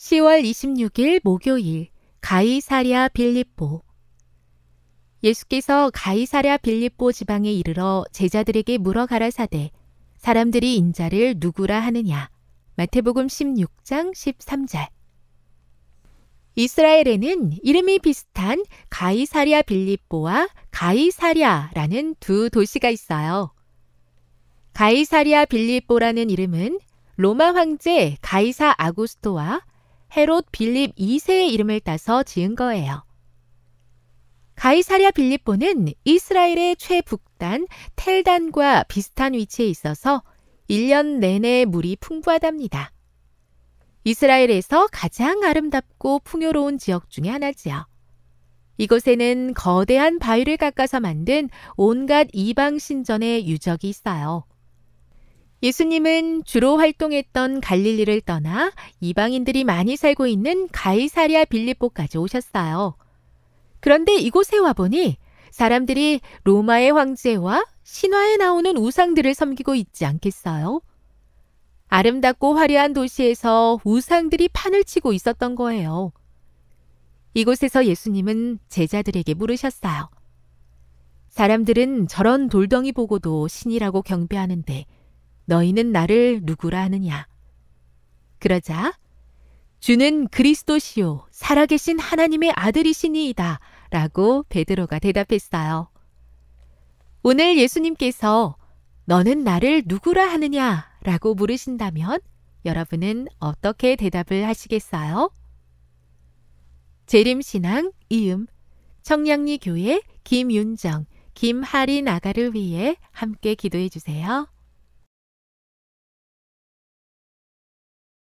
10월 26일 목요일 가이사랴 빌립보 예수께서 가이사랴 빌립보 지방에 이르러 제자들에게 물어 가라사대 사람들이 인자를 누구라 하느냐 마태복음 16장 13절 이스라엘에는 이름이 비슷한 가이사랴 빌립보와 가이사랴라는 두 도시가 있어요. 가이사랴 빌립보라는 이름은 로마 황제 가이사 아구스토와 헤롯 빌립 2세의 이름을 따서 지은 거예요. 가이사랴 빌립보는 이스라엘의 최북단 텔단과 비슷한 위치에 있어서 1년 내내 물이 풍부하답니다. 이스라엘에서 가장 아름답고 풍요로운 지역 중에 하나지요. 이곳에는 거대한 바위를 깎아서 만든 온갖 이방 신전의 유적이 있어요. 예수님은 주로 활동했던 갈릴리를 떠나 이방인들이 많이 살고 있는 가이사리아 빌립보까지 오셨어요. 그런데 이곳에 와보니 사람들이 로마의 황제와 신화에 나오는 우상들을 섬기고 있지 않겠어요? 아름답고 화려한 도시에서 우상들이 판을 치고 있었던 거예요. 이곳에서 예수님은 제자들에게 물으셨어요. 사람들은 저런 돌덩이 보고도 신이라고 경배하는데 너희는 나를 누구라 하느냐? 그러자 주는 그리스도시요 살아계신 하나님의 아들이시니이다 라고 베드로가 대답했어요. 오늘 예수님께서 너는 나를 누구라 하느냐 라고 물으신다면 여러분은 어떻게 대답을 하시겠어요? 재림신앙 이음 청량리 교회 김윤정 김하리 나가를 위해 함께 기도해 주세요.